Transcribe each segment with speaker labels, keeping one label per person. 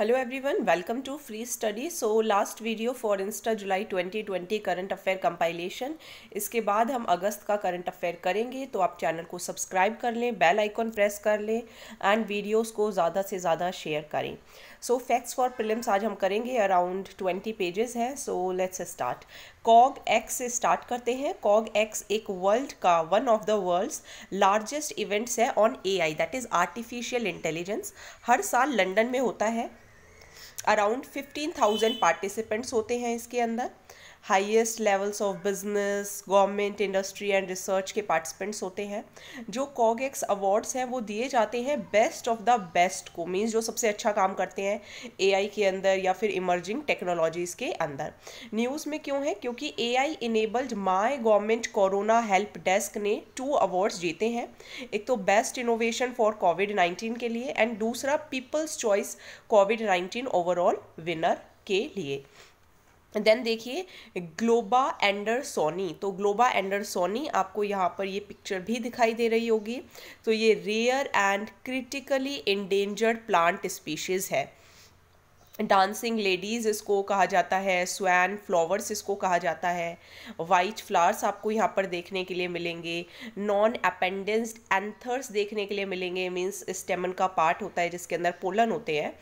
Speaker 1: One welcome to free study so last video for insta July twenty 2020 current affair compilation इसके बाद हम अगस्त का current affair करेंगे तो आप चैनल को सब्सक्राइब कर लें बेल आइकॉन प्रेस कर लें एंड वीडियोस को ज़्यादा से ज़्यादा शेयर करें सो फैक्ट्स फॉर प्रिलिम्स आज हम करेंगे अराउंड ट्वेंटी पेजेस हैं so let's start CogX से स्टार्ट करते हैं कॉग एक्स एक वर्ल्ड का one of the world's largest events है on AI that is artificial intelligence हर साल लंदन में होता है अराउंड फिफ्टीन थाउजेंड पार्टिसिपेंट्स होते हैं इसके अंदर highest levels of business government industry and research के पार्टिसिपेंट्स होते हैं जो कॉगेक्स अवार्ड्स हैं वो दिए जाते हैं बेस्ट ऑफ द बेस्ट को मीन्स जो सबसे अच्छा काम करते हैं ए के अंदर या फिर इमर्जिंग टेक्नोलॉजीज़ के अंदर न्यूज़ में क्यों है क्योंकि A enabled my government corona help desk ने टू अवार्ड्स जीते हैं एक तो best innovation for COVID nineteen के लिए एंड दूसरा people's choice COVID nineteen overall winner के लिए देन देखिए ग्लोबा एंडर सोनी तो ग्लोबा एंडर सोनी आपको यहाँ पर ये पिक्चर भी दिखाई दे रही होगी तो ये rare and critically endangered plant species है डांसिंग लेडीज़ इसको कहा जाता है स्वैन फ्लावर्स इसको कहा जाता है वाइट फ्लावर्स आपको यहाँ पर देखने के लिए मिलेंगे नॉन अपेंडेंस्ड एंथर्स देखने के लिए मिलेंगे मीन्स स्टेमन का पार्ट होता है जिसके अंदर पोलन होते हैं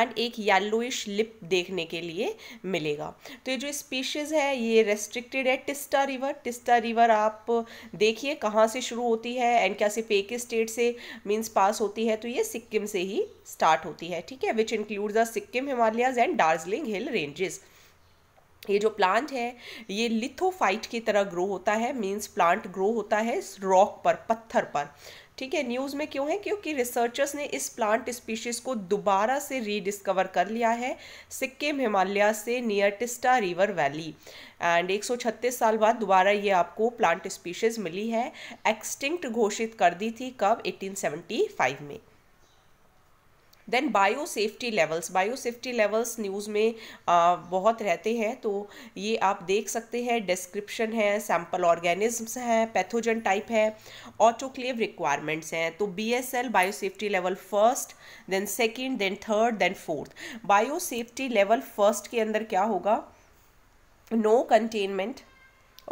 Speaker 1: एंड एक येलोइश लिप देखने के लिए मिलेगा तो ये जो स्पीशीज़ है ये रेस्ट्रिक्टेड है टिस्टा रिवर टिस्टा रिवर आप देखिए कहाँ से शुरू होती है एंड क्या से पेक स्टेट से मीन्स पास होती है तो ये सिक्किम से ही स्टार्ट होती है ठीक है which includes the Sikkim Himalayas and Darjeeling hill ranges ये जो प्लांट है ये लिथोफाइट की तरह ग्रो होता है मीन्स प्लांट ग्रो होता है रॉक पर पत्थर पर ठीक है न्यूज़ में क्यों है क्योंकि रिसर्चर्स ने इस प्लांट स्पीशीज़ को दोबारा से रीडिस्कवर कर लिया है सिक्किम हिमालय से near Teesta river valley and 136 साल बाद दोबारा ये आपको प्लांट स्पीशीज़ मिली है एक्सटिंक्ट घोषित कर दी थी कब 1875 में then biosafety levels biosafety levels news में आ, बहुत रहते हैं तो ये आप देख सकते हैं डिस्क्रिप्शन है सैम्पल ऑर्गेनिजम्स हैं पैथोजन टाइप है ऑटोक्लेव रिक्वायरमेंट्स हैं तो B S L biosafety level first then second then third then fourth biosafety level first के अंदर क्या होगा नो कंटेनमेंट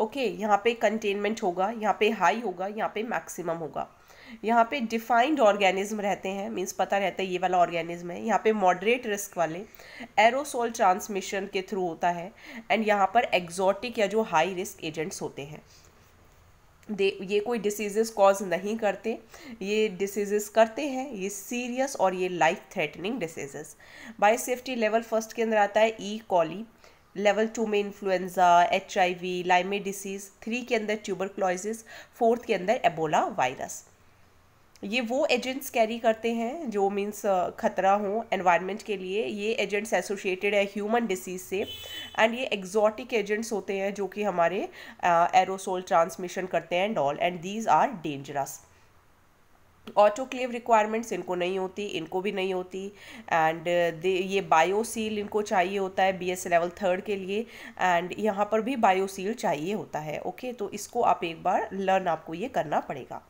Speaker 1: ओके यहाँ पे कंटेनमेंट होगा यहाँ पे हाई होगा यहाँ पे मैक्सिमम होगा यहाँ पे डिफाइंड ऑर्गेनिज्म रहते हैं मीन्स पता रहता है ये वाला ऑर्गेनिज्म है यहाँ पे मॉडरेट रिस्क वाले एरोसोल ट्रांसमिशन के थ्रू होता है एंड यहाँ पर एग्जॉटिक या जो हाई रिस्क एजेंट्स होते हैं दे ये कोई डिसीजेस कॉज नहीं करते ये डिसीज़ करते हैं ये सीरियस और ये life threatening diseases biosafety level first के अंदर आता है E e. Coli level two में influenza H I V Lyme disease three के अंदर ट्यूबर क्लॉइजिस फोर्थ के अंदर एबोला वायरस ये वो एजेंट्स कैरी करते हैं जो मीन्स uh, खतरा हो एनवायरनमेंट के लिए ये एजेंट्स एसोसिएटेड है ह्यूमन डिसीज से एंड ये एग्जॉटिक एजेंट्स होते हैं जो कि हमारे एरोसोल uh, ट्रांसमिशन करते हैं and all and these are dangerous autoclave requirements इनको नहीं होती इनको भी नहीं होती एंड uh, ये बायोसील इनको चाहिए होता है बी एस लेवल थर्ड के लिए एंड यहाँ पर भी बायोसील चाहिए होता है ओके okay? तो इसको आप एक बार लर्न आपको ये करना पड़ेगा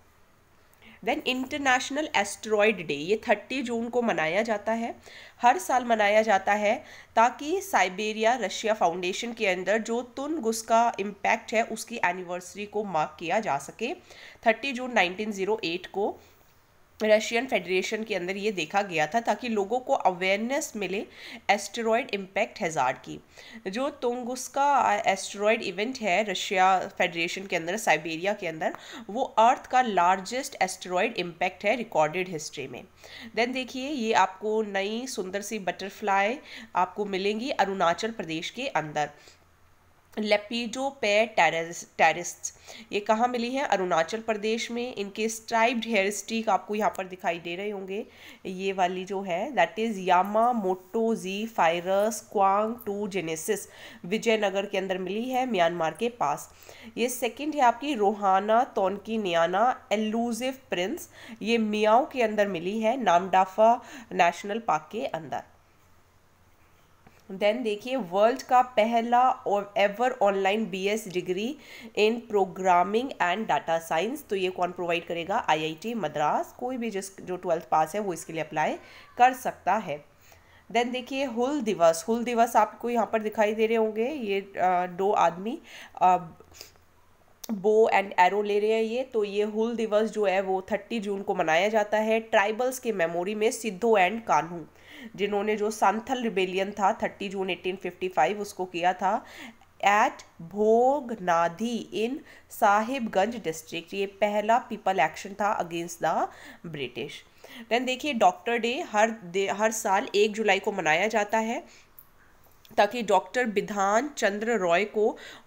Speaker 1: देन इंटरनेशनल एस्ट्रॉयड डे ये थर्टी जून को मनाया जाता है हर साल मनाया जाता है ताकि साइबेरिया रशिया फाउंडेशन के अंदर जो तुन गुस का इम्पैक्ट है उसकी एनिवर्सरी को मार्क किया जा सके थर्टी जून एट को रशियन फेडरेशन के अंदर ये देखा गया था ताकि लोगों को अवेयरनेस मिले एस्टेरॉयड इम्पैक्ट हैज़ार्ड की जो तुंगुस्का एस्टेरॉयड इवेंट है रशिया फेडरेशन के अंदर साइबेरिया के अंदर वो अर्थ का लार्जेस्ट एस्टेरॉयड इम्पैक्ट है रिकॉर्डेड हिस्ट्री में देन देखिए ये आपको नई सुंदर सी बटरफ्लाई आपको मिलेंगी अरुणाचल प्रदेश के अंदर लेपिडो पे टेरिस्ट ये कहाँ मिली है अरुणाचल प्रदेश में इनके स्ट्राइब्ड हेयर स्टिक आपको यहाँ पर दिखाई दे रहे होंगे ये वाली जो है दैट इज़ यामा मोटो जी फाइरस क्वांग टू जेनेसिस विजयनगर के अंदर मिली है म्यांमार के पास ये सेकंड है आपकी रोहाना तोनकी नियाना एलूजिव प्रिंस ये मियाओ के अंदर मिली है नामडाफा नेशनल पार्क के अंदर देन देखिए वर्ल्ड का पहला और ever online BS degree in programming and data science तो ये कौन प्रोवाइड करेगा आईआईटी मद्रास कोई भी जिस जो ट्वेल्थ पास है वो इसके लिए अप्लाई कर सकता है देन देखिए हुल दिवस हुल दिवस आपको यहाँ पर दिखाई दे रहे होंगे ये दो आदमी बो एंड एरो ले रहे हैं ये तो ये हुल दिवस जो है वो थर्टी जून को मनाया जाता है ट्राइबल्स के मेमोरी में सिद्धो एंड कानू जिन्होंने जो सांथल रिबेलियन था 30 जून 1855 उसको किया था at Bhognadih in Sahibganj district ये पहला पीपल एक्शन था अगेंस्ट द ब्रिटिश देन देखिए डॉक्टर डे हर डे हर साल एक जुलाई को मनाया जाता है ताकि डॉक्टर विधान चंद्र रॉय को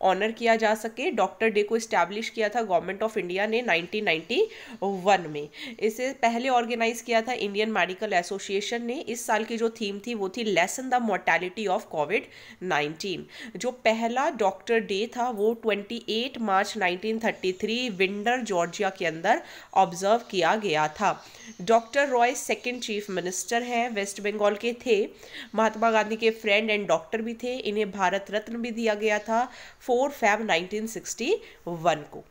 Speaker 1: ऑनर किया जा सके डॉक्टर डे को इस्टेब्लिश किया था गवर्नमेंट ऑफ इंडिया ने 1991 में इसे पहले ऑर्गेनाइज किया था इंडियन मेडिकल एसोसिएशन ने इस साल की जो थीम थी वो थी lesson the mortality of covid 19 जो पहला डॉक्टर डे था वो 28 मार्च 1933 विंडर जॉर्जिया के अंदर ऑब्जर्व किया गया था doctor Roy second chief minister हैं वेस्ट बंगाल के थे महात्मा गांधी के फ्रेंड एंड डॉक्टर डॉक्टर भी थे इन्हें भारत रत्न भी दिया गया था फोर फैब 1961 को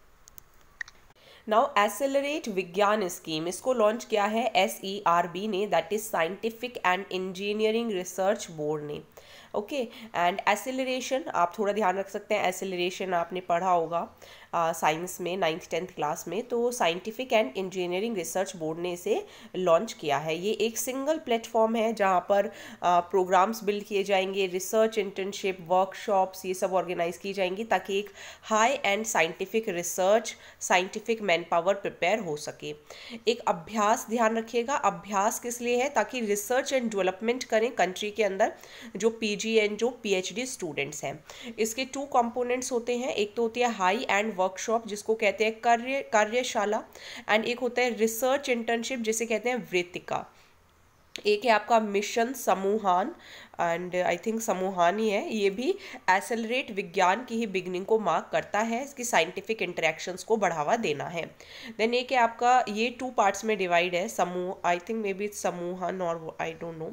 Speaker 1: नाउ एसेलरेट विज्ञान स्कीम इसको लॉन्च किया है एस ई आर बी ने that is scientific and engineering research board ने ओके एंड एसेलरेशन आप थोड़ा ध्यान रख सकते हैं एसेलरेशन आपने पढ़ा होगा साइंस में नाइन्थ टेंथ क्लास में तो scientific and engineering research board ने इसे लॉन्च किया है ये एक सिंगल प्लेटफॉर्म है जहाँ पर प्रोग्राम्स बिल्ड किए जाएंगे रिसर्च इंटर्नशिप वर्कशॉप्स ये सब ऑर्गेनाइज की जाएंगी ताकि एक high and scientific research scientific manpower prepare हो सके एक अभ्यास ध्यान रखिएगा अभ्यास किस लिए है ताकि रिसर्च एंड डेवलपमेंट करें कंट्री के अंदर जो जी एंड जो डी स्टूडेंट्स हैं इसके टू कॉम्पोनेंट्स होते हैं एक तो होती है हाई एंड वर्कशॉप जिसको कहते हैं कार्य कार्यशाला एंड एक होता है रिसर्च इंटर्नशिप जिसे कहते हैं वृत्तिका एक है आपका मिशन समूहान एंड आई थिंक समूहानी है ये भी एसेलरेट विज्ञान की ही बिगनिंग को मार्क करता है इसकी साइंटिफिक इंटरेक्शंस को बढ़ावा देना है देन एक है आपका ये टू पार्ट्स में डिवाइड है समूह आई थिंक मे बी समूहन और I don't know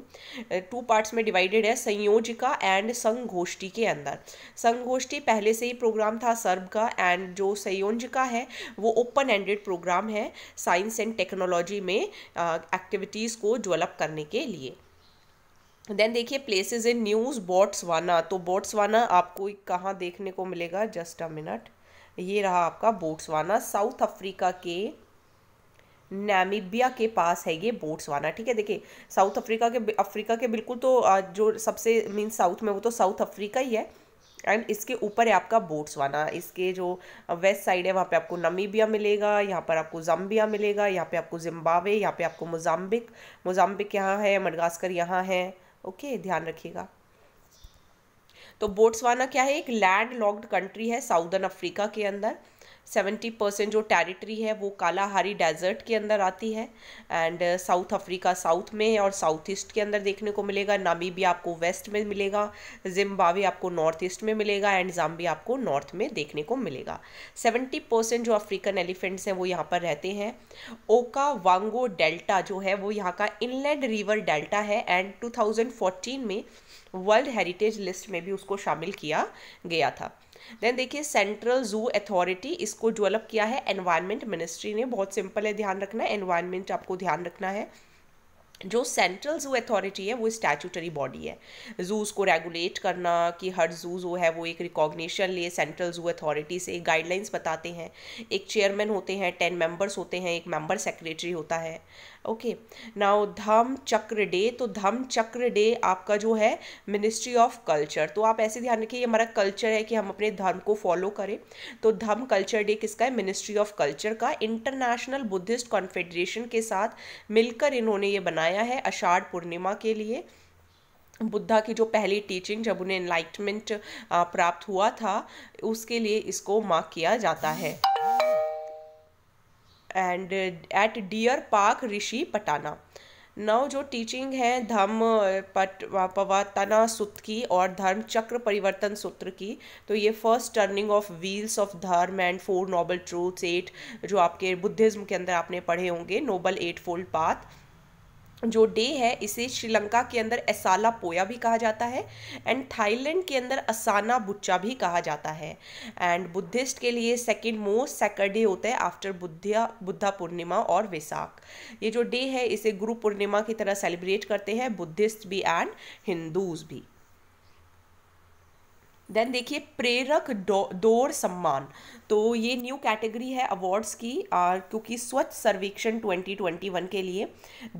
Speaker 1: two parts में डिवाइडेड है संयोजिका एंड संगोष्ठी के अंदर संगोष्ठी पहले से ही प्रोग्राम था सर्ब का एंड जो संयोजिका है वो ओपन एंडेड प्रोग्राम है साइंस एंड टेक्नोलॉजी में एक्टिविटीज़ uh, को डेवलप करने के लिए देन देखिए प्लेसेस इन न्यूज़ बोट्सवाना तो बोट्सवाना आपको कहाँ देखने को मिलेगा जस्ट अ मिनट ये रहा आपका बोट्सवाना साउथ अफ्रीका के नैमिबिया के पास है ये बोट्सवाना ठीक है देखिए साउथ अफ्रीका के अफ्रीका के बिल्कुल तो जो सबसे मीन साउथ में वो तो साउथ अफ्रीका ही है एंड इसके ऊपर है आपका बोट्सवाना इसके जो वेस्ट साइड है वहाँ पे आपको नमीबिया मिलेगा यहाँ पर आपको जम्बिया मिलेगा यहाँ पे आपको जिम्बावे यहाँ पे आपको मोजाम्बिक मोजाम्बिक यहाँ है मडगास्कर यहाँ है ओके ध्यान रखिएगा तो बोट्सवाना क्या है एक लैंड लॉक्ड कंट्री है साउदर्न अफ्रीका के अंदर सेवेंटी परसेंट जो टेरिटरी है वो कालाहारी डेजर्ट के अंदर आती है एंड साउथ अफ्रीका साउथ में है और साउथ ईस्ट के अंदर देखने को मिलेगा नामीबिया आपको वेस्ट में मिलेगा जिम्बावे आपको नॉर्थ ईस्ट में मिलेगा एंड जाम्बिया आपको नॉर्थ में देखने को मिलेगा सेवेंटी परसेंट जो अफ्रीकन एलिफेंट्स हैं वो यहाँ पर रहते हैं ओका वांगो डेल्टा जो है वो यहाँ का इनलैंड रिवर डेल्टा है एंड टू में वर्ल्ड हेरिटेज लिस्ट में भी उसको शामिल किया गया था देन देखिए सेंट्रल जू अथॉरिटी इसको डेवलप किया है एनवायरनमेंट मिनिस्ट्री ने बहुत सिंपल है ध्यान रखना एनवायरनमेंट आपको ध्यान रखना है जो सेंट्रल जू अथॉरिटी है वो स्टैचूटरी बॉडी है जूज़ को रेगुलेट करना कि हर जू जो है वो एक रिकॉग्निशन ले सेंट्रल जू अथॉरिटी से गाइडलाइंस बताते हैं एक चेयरमैन होते हैं टेन मेंबर्स होते हैं एक मेंबर सेक्रेटरी होता है ओके नाउ धम चक्र डे तो धम चक्र डे आपका जो है मिनिस्ट्री ऑफ कल्चर तो आप ऐसे ध्यान रखिए ये हमारा कल्चर है कि हम अपने धर्म को फॉलो करें तो धम कल्चर डे किसका है मिनिस्ट्री ऑफ कल्चर का इंटरनेशनल बुद्धिस्ट कॉन्फेडरेशन के साथ मिलकर इन्होंने ये बनाया है अषाढ़ पूर्णिमा के लिए बुद्धा की जो पहली टीचिंग जब उन्हें एनलाइटमेंट प्राप्त हुआ था उसके लिए इसको मार्क किया जाता है and at deer park Rishipatana नव जो टीचिंग है धर्म पट पवातना सूत्र की और धर्म चक्र परिवर्तन सूत्र की तो ये first turning of wheels of dharma and four noble truths at जो आपके बुद्धिज्म के अंदर आपने पढ़े होंगे नोबल एट फोल्ड पाथ जो डे है इसे श्रीलंका के अंदर एसाला पोया भी कहा जाता है एंड थाईलैंड के अंदर असाना बुच्चा भी कहा जाता है एंड बुद्धिस्ट के लिए सेकेंड मोस्ट सैटरडे होता है आफ्टर बुद्धिया बुद्धा पूर्णिमा और वैसाख ये जो डे है इसे गुरु पूर्णिमा की तरह सेलिब्रेट करते हैं बुद्धिस्ट भी एंड हिंदूज भी देन देखिए प्रेरक दो, सम्मान तो ये न्यू कैटेगरी है अवार्ड्स की और क्योंकि स्वच्छ सर्वेक्षण 2021 के लिए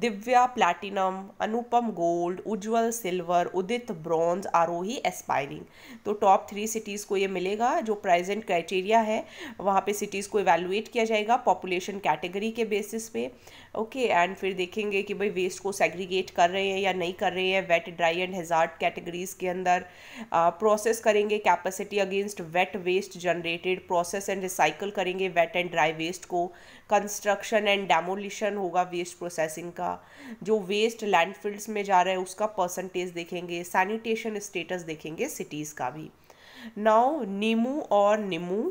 Speaker 1: Divya platinum Anupam gold Ujjwal silver Udit bronze Aarohi aspiring तो टॉप थ्री सिटीज़ को ये मिलेगा जो प्रेजेंट क्राइटेरिया है वहाँ पे सिटीज़ को इवेलुएट किया जाएगा पॉपुलेशन कैटेगरी के बेसिस पे ओके okay, एंड फिर देखेंगे कि भाई वेस्ट को सेग्रीगेट कर रहे हैं या नहीं कर रहे हैं wet dry and hazardous categories के अंदर प्रोसेस uh, करेंगे capacity against wet waste generated process and recycle करेंगे वेट एंड ड्राई वेस्ट को कंस्ट्रक्शन एंड डेमोलिशन होगा वेस्ट प्रोसेसिंग का जो वेस्ट लैंडफिल्ड्स में जा रहा है उसका परसेंटेज देखेंगे सैनिटेशन स्टेटस देखेंगे सिटीज़ का भी नाउ नीमू और निमू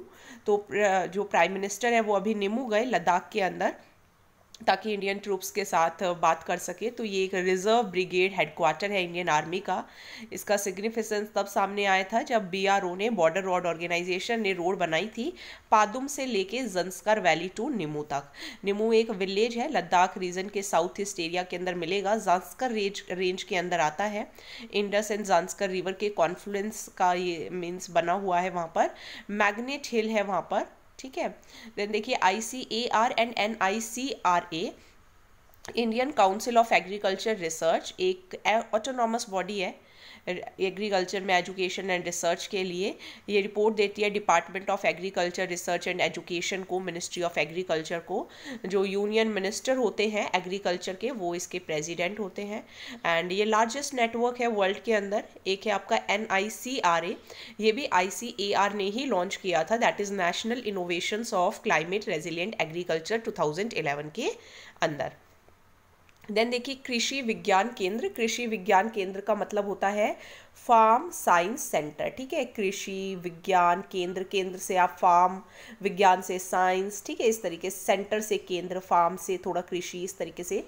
Speaker 1: तो जो प्राइम मिनिस्टर है वो अभी निमू गए लद्दाख के अंदर ताकि इंडियन ट्रूप्स के साथ बात कर सके तो ये एक रिज़र्व ब्रिगेड हेडक्वार्टर है इंडियन आर्मी का इसका सिग्निफिकेंस तब सामने आया था जब बीआरओ ने बॉर्डर रोड ऑर्गेनाइजेशन ने रोड बनाई थी पादुम से लेके जंस्कर वैली टू निमू तक निमू एक विलेज है लद्दाख रीजन के साउथ ईस्ट एरिया के अंदर मिलेगा जांस्कर रेंज रेंज के अंदर आता है इंडस एंड जांस्कर रिवर के कॉन्फ्लुएंस का ये मीन्स बना हुआ है वहाँ पर मैग्नेट हिल है वहाँ पर ठीक है देन देखिए I C A R and N I C R A Indian council of agriculture research एक ऑटोनॉमस बॉडी है एग्रीकल्चर में एजुकेशन एंड रिसर्च के लिए ये रिपोर्ट देती है department of agriculture research and education को मिनिस्ट्री ऑफ एग्रीकल्चर को जो यूनियन मिनिस्टर होते हैं एग्रीकल्चर के वो इसके प्रेसिडेंट होते हैं एंड ये लार्जेस्ट नेटवर्क है वर्ल्ड के अंदर एक है आपका एन ये भी आई ने ही लॉन्च किया था that is national innovations of climate resilient agriculture 2011 के अंदर देन देखिए कृषि विज्ञान केंद्र कृषि विज्ञान केंद्र का मतलब होता है फार्म साइंस सेंटर ठीक है कृषि विज्ञान केंद्र केंद्र से आप फार्म विज्ञान से साइंस ठीक है इस तरीके से सेंटर से केंद्र फार्म से थोड़ा कृषि इस तरीके से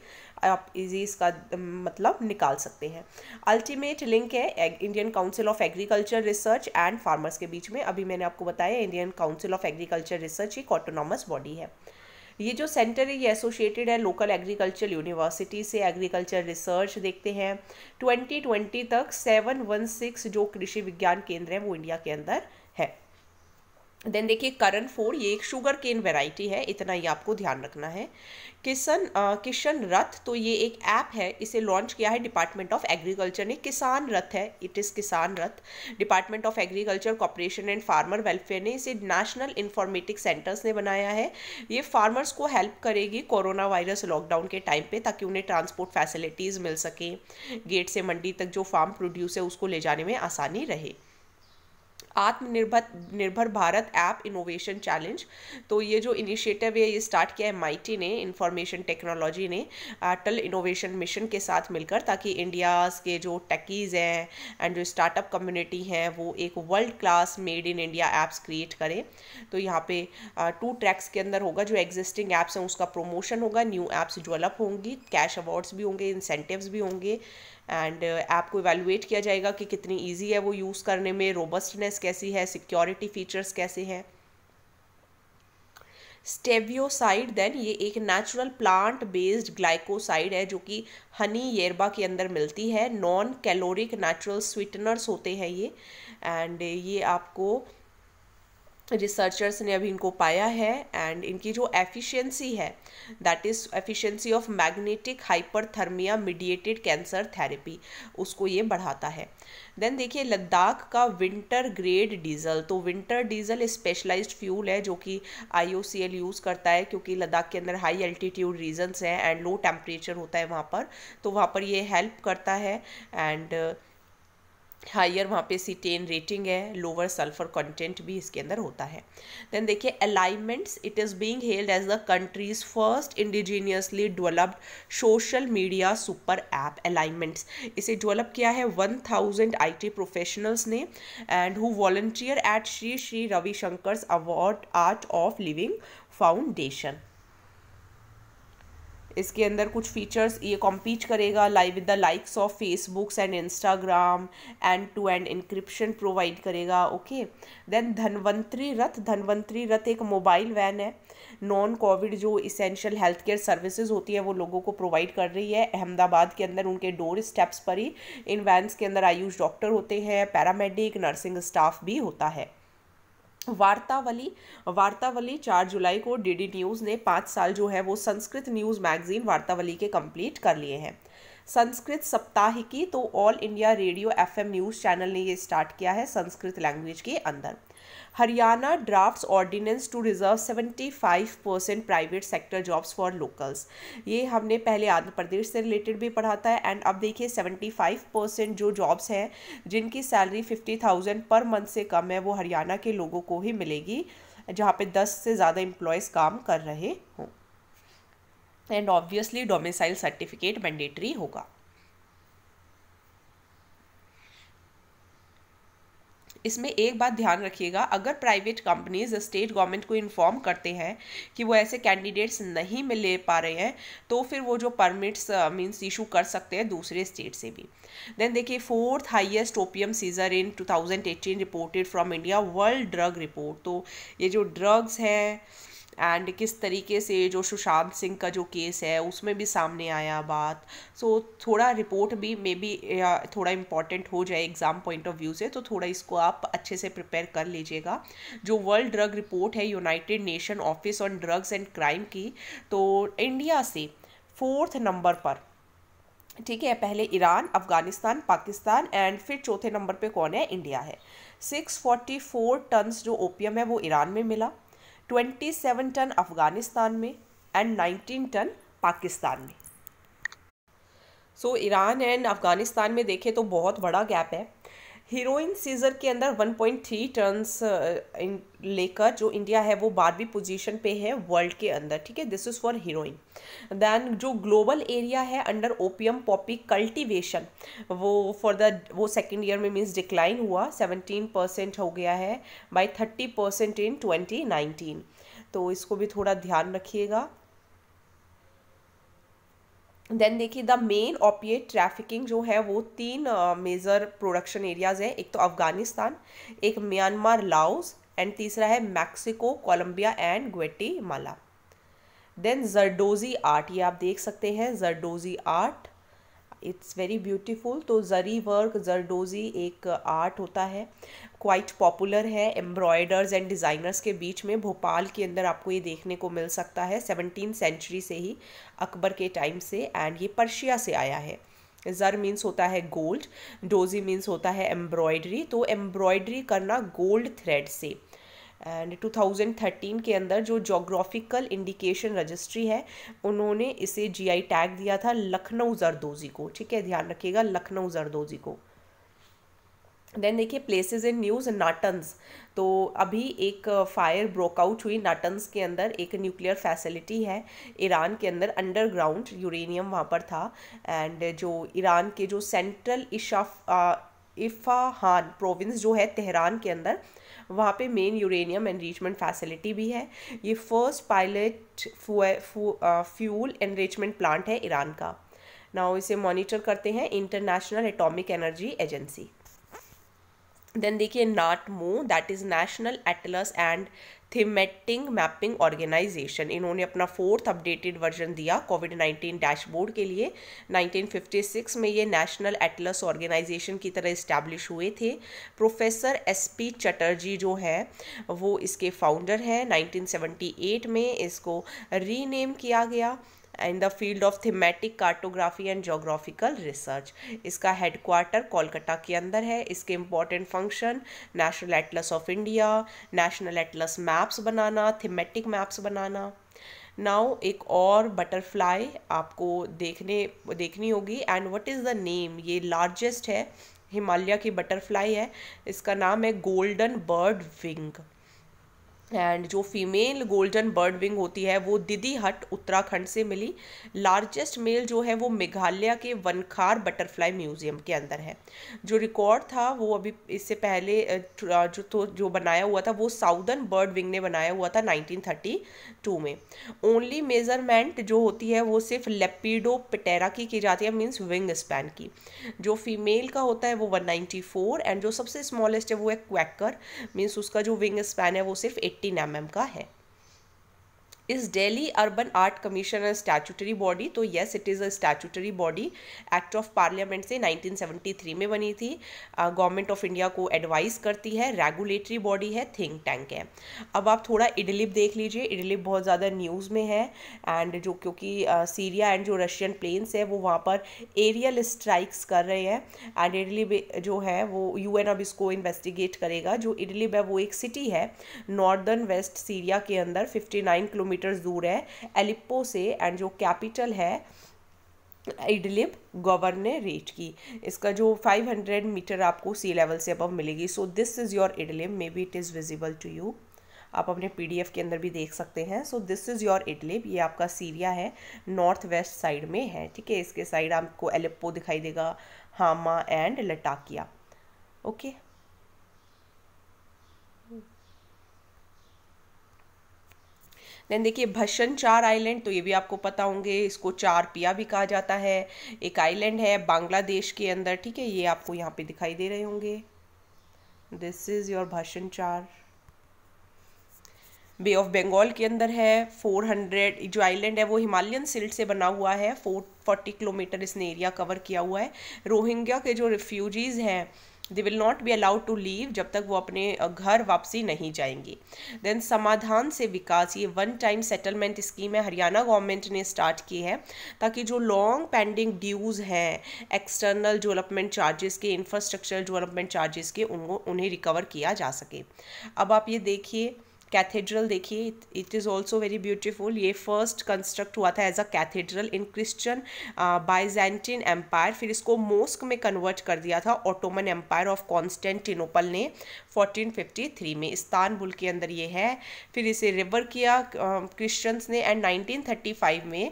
Speaker 1: आप इजी इसका मतलब निकाल सकते हैं अल्टीमेट लिंक है Indian council of agriculture research and farmers के बीच में अभी मैंने आपको बताया Indian council of agriculture research एक ऑटोनॉमस बॉडी है ये जो सेंटर है ये एसोसिएटेड है लोकल एग्रीकल्चर यूनिवर्सिटी से एग्रीकल्चर रिसर्च देखते हैं 2020 तक 716 जो कृषि विज्ञान केंद्र हैं वो इंडिया के अंदर देन देखिए करण फोर ये एक शुगर केन वेराइटी है इतना ही आपको ध्यान रखना है किशन किशन रथ तो ये एक ऐप है इसे लॉन्च किया है डिपार्टमेंट ऑफ एग्रीकल्चर ने किसान रथ है it is Kisan Rath department of agriculture cooperation and farmer welfare ने इसे नेशनल इन्फॉर्मेटिक सेंटर्स ने बनाया है ये फार्मर्स को हेल्प करेगी कोरोना वायरस लॉकडाउन के टाइम पर ताकि उन्हें ट्रांसपोर्ट फैसिलिटीज़ मिल सकें गेट से मंडी तक जो फार्म प्रोड्यूस है उसको ले जाने में आसानी रहे आत्मनिर्भर निर्भर भारत ऐप इनोवेशन चैलेंज तो ये जो इनिशिएटिव है ये स्टार्ट किया है एम ने इंफॉर्मेशन टेक्नोलॉजी ने अटल इनोवेशन मिशन के साथ मिलकर ताकि इंडिया के जो टेकीज़ हैं एंड जो स्टार्टअप कम्युनिटी हैं वो एक world class made in India apps create करें तो यहाँ पे टू ट्रैक्स के अंदर होगा जो एग्जिस्टिंग ऐप्स हैं उसका प्रोमोशन होगा न्यू ऐप्स डेवलप होंगी कैश अवार्ड्स भी होंगे इंसेंटिवस भी होंगे एंड ऐप uh, को इवेलुएट किया जाएगा कि कितनी ईजी है वो यूज़ करने में रोबस्टनेस कैसी है सिक्योरिटी फीचर्स कैसे हैं स्टेवियोसाइड देन ये एक नेचुरल प्लांट बेस्ड ग्लाइकोसाइड है जो कि हनी येरबा के अंदर मिलती है नॉन कैलोरिक नेचुरल स्वीटनर्स होते हैं ये एंड ये आपको रिसर्चर्स ने अभी इनको पाया है एंड इनकी जो एफिशिएंसी है that is efficiency of magnetic hyperthermia mediated cancer therapy उसको ये बढ़ाता है देन देखिए लद्दाख का विंटर ग्रेड डीजल तो विंटर डीजल स्पेशलाइज्ड फ्यूल है जो कि आई यूज़ करता है क्योंकि लद्दाख के अंदर हाई एल्टीट्यूड रीजन्स हैं एंड लो टेम्परेचर होता है वहाँ पर तो वहाँ पर ये हेल्प करता है एंड uh, हायर वहाँ पे सीटेन रेटिंग है लोअर सल्फर कंटेंट भी इसके अंदर होता है देन देखिए Elyments it is being held as the country's first indigenously developed social media super app Elyments इसे डेवलप किया है वन थाउजेंड आई प्रोफेशनल्स ने and who volunteer at Shri Shri Ravishankar award art of living foundation इसके अंदर कुछ features ये compete करेगा live with the likes of Facebooks and Instagram and to end encryption provide करेगा ओके देन धनवंतरी रथ धनवंतरी रथ एक मोबाइल वैन है non covid जो इसेंशियल हेल्थ केयर सर्विसेज होती है वो लोगों को प्रोवाइड कर रही है अहमदाबाद के अंदर उनके डोर स्टेप्स पर ही इन वैन्स के अंदर आयुष डॉक्टर होते हैं पैरामेडिक नर्सिंग स्टाफ भी होता है वार्तावली वार्तावली चार जुलाई को डीडी न्यूज़ ने पाँच साल जो है वो संस्कृत न्यूज़ मैगजीन वार्तावली के कंप्लीट कर लिए हैं संस्कृत सप्ताहिकी तो All India Radio FM news channel ने ये स्टार्ट किया है संस्कृत लैंग्वेज के अंदर Haryana draft ordinance to reserve 75 percent private sector jobs for locals ये हमने पहले आंध्र प्रदेश से रिलेटेड भी पढ़ा था एंड अब देखिए 75 परसेंट जो जॉब्स हैं जिनकी सैलरी 50,000 पर मंथ से कम है वो हरियाणा के लोगों को ही मिलेगी जहाँ पे 10 से ज़्यादा एम्प्लॉयज़ काम कर रहे हों and obviously domicile certificate mandatory होगा इसमें एक बात ध्यान रखिएगा अगर प्राइवेट कंपनीज स्टेट गवर्नमेंट को इन्फॉर्म करते हैं कि वो ऐसे कैंडिडेट्स नहीं मिल पा रहे हैं तो फिर वो जो परमिट्स मीन्स इशू कर सकते हैं दूसरे स्टेट से भी देन देखिए fourth highest opium seizure in two reported from India world drug report तो ये जो ड्रग्स हैं एंड किस तरीके से जो सुशांत सिंह का जो केस है उसमें भी सामने आया बात सो so, थोड़ा रिपोर्ट भी मे बी थोड़ा इम्पॉर्टेंट हो जाए एग्ज़ाम पॉइंट ऑफ व्यू से तो थोड़ा इसको आप अच्छे से प्रिपेयर कर लीजिएगा जो वर्ल्ड ड्रग रिपोर्ट है United Nation office on drugs and crime की तो इंडिया से फोर्थ नंबर पर ठीक है पहले ईरान अफ़गानिस्तान पाकिस्तान एंड फिर चौथे नंबर पे कौन है इंडिया है सिक्स फोर्टी फोर टन्स जो ओपियम है वो ईरान में मिला 27 टन अफ़गानिस्तान में एंड 19 टन पाकिस्तान में so so, Iran and Afghanistan में देखें तो बहुत बड़ा गैप है हीरोइन सीजर के अंदर 1.3 टर्न्स uh, लेकर जो इंडिया है वो बारहवीं पोजीशन पे है वर्ल्ड के अंदर ठीक है this is for heroin than जो ग्लोबल एरिया है अंडर ओपियम पॉपी कल्टिवेशन वो फॉर द वो सेकेंड ईयर में मीन्स डिक्लाइन हुआ सेवनटीन परसेंट हो गया है by thirty percent in twenty तो इसको भी थोड़ा ध्यान रखिएगा देन देखिए द मेन ऑपिएट ट्रैफिकिंग जो है वो तीन मेजर प्रोडक्शन एरियाज़ हैं एक तो अफ़गानिस्तान एक म्यांमार लाओस एंड तीसरा है Mexico Colombia and Guatemala then zardozi art ये आप देख सकते हैं zardozi art it's very beautiful तो जरी वर्क जरडोजी एक आर्ट होता है क्वाइट पॉपुलर है एम्ब्रॉयडर्स एंड डिज़ाइनर्स के बीच में भोपाल के अंदर आपको ये देखने को मिल सकता है सेवनटीन सेंचुरी से ही अकबर के टाइम से एंड ये पर्शिया से आया है ज़र मीन्स होता है गोल्ड डोजी मीन्स होता है एम्ब्रॉयडरी तो एम्ब्रॉयडरी करना गोल्ड थ्रेड से एंड 2013 के अंदर जो जोग्राफिकल इंडिकेशन रजिस्ट्री है उन्होंने इसे जीआई टैग दिया था लखनऊ जरदोजी को ठीक है ध्यान रखिएगा लखनऊ जरदोजी को देन देखिए प्लेसेस इन न्यूज़ नाटन्स तो अभी एक फायर uh, ब्रोकआउट हुई नाटन्स के अंदर एक न्यूक्लियर फैसिलिटी है ईरान के अंदर अंडरग्राउंड यूरेनियम वहाँ पर था एंड जो ईरान के जो सेंट्रल इशाफ इफ़ाहान प्रोविंस जो है तेहरान के अंदर वहाँ पे मेन यूरेनियम एनरिचमेंट फैसिलिटी भी है ये first pilot fuel enrichment plant है ईरान का नाउ इसे मॉनिटर करते हैं international atomic energy agency then देखिए NATMO that is national atlas and thematic mapping organisation इन्होंने अपना फोर्थ अपडेटेड वर्जन दिया कोविड नाइन्टीन डैशबोर्ड के लिए 1956 में ये नेशनल एटलस ऑर्गेनाइजेशन की तरह इस्टेब्लिश हुए थे प्रोफेसर एस पी चटर्जी जो है वो इसके फाउंडर हैं 1978 में इसको रीनेम किया गया in the field of thematic cartography and geographical research इसका हेडक्वार्टर कोलकाता के अंदर है इसके important function national atlas of India national atlas maps बनाना थीमेटिक मैप्स बनाना नाउ एक और बटरफ्लाई आपको देखने देखनी होगी and what is the name ये लार्जेस्ट है हिमालय की बटरफ्लाई है इसका नाम है गोल्डन बर्ड विंग एंड जो फीमेल गोल्डन बर्ड विंग होती है वो दिदी हट उत्तराखंड से मिली लार्जेस्ट मेल जो है वो मेघालय के वनखार बटरफ्लाई म्यूजियम के अंदर है जो रिकॉर्ड था वो अभी इससे पहले जो तो जो बनाया हुआ था वो साउदर्न बर्ड विंग ने बनाया हुआ था 1932 में ओनली मेजरमेंट जो होती है वो सिर्फ लेपिडो पिटेरा की की जाती है मीन्स विंग स्पैन की जो फीमेल का होता है वो वन एंड जो सबसे स्मॉलेस्ट है वो है क्वैकर मीन्स उसका जो विंग स्पैन है वो सिर्फ एट्टीन एम का है is Delhi urban art commission a statutory body तो yes it is a statutory body act of parliament से 1973 में बनी थी गवर्नमेंट ऑफ इंडिया को एडवाइस करती है रेगुलेटरी बॉडी है थिंक टैंक है अब आप थोड़ा इडलिप देख लीजिए इडलिप बहुत ज़्यादा न्यूज़ में है एंड जो क्योंकि सीरिया एंड जो रशियन प्लेन्स है वो वहाँ पर एरियल स्ट्राइक्स कर रहे हैं एंड इडलिप जो है वो यू एन अब इसको इन्वेस्टिगेट करेगा जो इडलिप है वो एक सिटी है नॉर्दर्न वेस्ट सीरिया के अंदर फिफ्टी किलोमीटर किलोमीटर दूर है एलिप्पो से एंड जो कैपिटल है इडलिब गवर्नरेट की इसका जो 500 मीटर आपको सी लेवल से अब मिलेगी so this is your Idlib maybe it is visible to you आप अपने पीडीएफ के अंदर भी देख सकते हैं so this is your Idlib ये आपका सीरिया है नॉर्थ वेस्ट साइड में है ठीक है इसके साइड आपको एलेप्पो दिखाई देगा Hama and Latakia okay okay? Then देखिए भशन चार आइलैंड तो ये भी आपको पता होंगे इसको चार पिया भी कहा जाता है एक आइलैंड है बांग्लादेश के अंदर ठीक है ये आपको यहाँ पे दिखाई दे रहे होंगे दिस इज़ योर भशन चार बे ऑफ बंगाल के अंदर है 400 जो आइलैंड है वो हिमालयन सिल्ट से बना हुआ है 440 किलोमीटर इसने एरिया कवर किया हुआ है रोहिंग्या के जो रिफ्यूजीज़ हैं they will not be allowed to leave जब तक वो अपने घर वापसी नहीं जाएंगी देन समाधान से विकास ये वन टाइम सेटलमेंट स्कीम है हरियाणा गवर्नमेंट ने स्टार्ट की है ताकि जो लॉन्ग पेंडिंग ड्यूज़ हैं एक्सटर्नल डेवलपमेंट चार्जेस के इंफ्रास्ट्रक्चर डेवलपमेंट चार्जेस के उनको उन्हें रिकवर किया जा सके अब आप ये देखिए कैथेड्रल देखिए it is also very beautiful ये फर्स्ट कंस्ट्रक्ट हुआ था as a cathedral in Christian Byzantine empire फिर इसको मोस्क में कन्वर्ट कर दिया था ऑटोमन एम्पायर ऑफ कॉन्स्टेंटिनोपल ने 1453 में इस्तानबुल के अंदर ये है फिर इसे रिवर किया क्रिश्चियंस uh, ने एंड 1935 में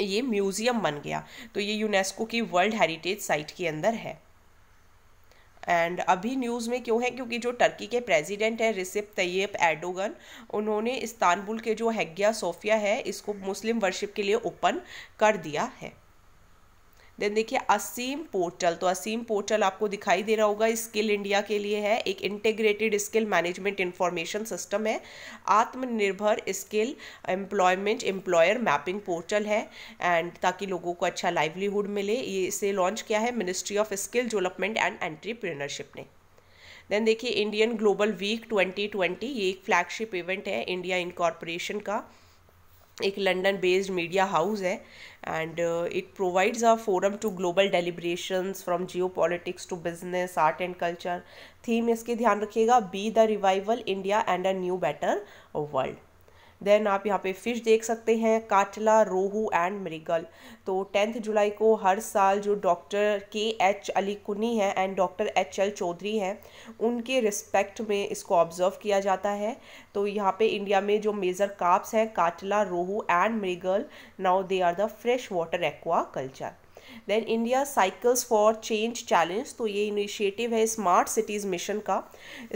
Speaker 1: ये म्यूज़ियम बन गया तो ये यूनेस्को की वर्ल्ड हेरिटेज साइट के अंदर है एंड अभी न्यूज़ में क्यों है क्योंकि जो टर्की के प्रेसिडेंट हैं रिसिप तैयब एडोगन उन्होंने इस्तानबुल के जो हैग्या सोफिया है इसको मुस्लिम वर्शिप के लिए ओपन कर दिया है देन देखिए असीम पोर्टल तो असीम पोर्टल आपको दिखाई दे रहा होगा स्किल इंडिया के लिए है एक integrated skill management information system है Aatmanirbhar skill employment employer mapping portal है एंड ताकि लोगों को अच्छा लाइवलीहुड मिले ये इसे लॉन्च किया है ministry of skill development and entrepreneurship ने देन देखिए इंडियन ग्लोबल वीक 2020 ये एक फ्लैगशिप इवेंट है इंडिया इनकॉर्पोरेशन का एक लंडन बेस्ड मीडिया हाउस है and it provides a forum to global deliberations from geopolitics to business art and culture theme इसके ध्यान रखिएगा be the revival India and a new better world then आप यहाँ पे fish देख सकते हैं काटला रोहू एंड मृगल तो टेंथ जुलाई को हर साल जो डॉक्टर के एच अली कुनी हैं and doctor H L Chaudhary हैं उनके रिस्पेक्ट में इसको ऑब्ज़र्व किया जाता है तो यहाँ पे इंडिया में जो मेजर काप्स हैं catla rohu and mrigal now they are the fresh water aquaculture then India cycles for change challenge तो ये इनिशिएटिव है स्मार्ट सिटीज़ मिशन का